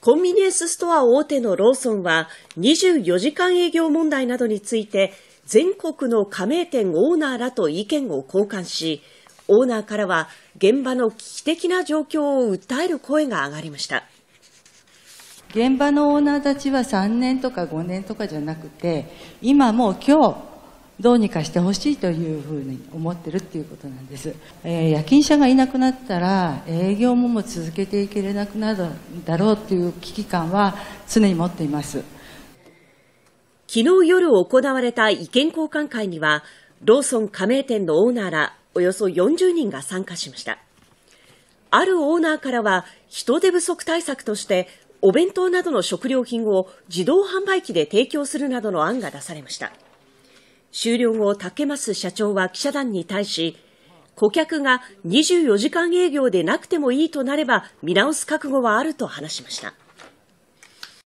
コンビニエンスストア大手のローソンは24時間営業問題などについて全国の加盟店オーナーらと意見を交換しオーナーからは現場の危機的な状況を訴える声が上がりました現場のオーナーたちは3年とか5年とかじゃなくて今もう今日どうにかしてほしいというふうに思ってるっていうことなんです、えー、夜勤者がいなくなったら営業もも続けていけれなくなるだろうという危機感は常に持っています昨日夜行われた意見交換会にはローソン加盟店のオーナーらおよそ40人が参加しましたあるオーナーからは人手不足対策としてお弁当などの食料品を自動販売機で提供するなどの案が出されました終了後、竹増社長は記者団に対し、顧客が24時間営業でなくてもいいとなれば見直す覚悟はあると話しました。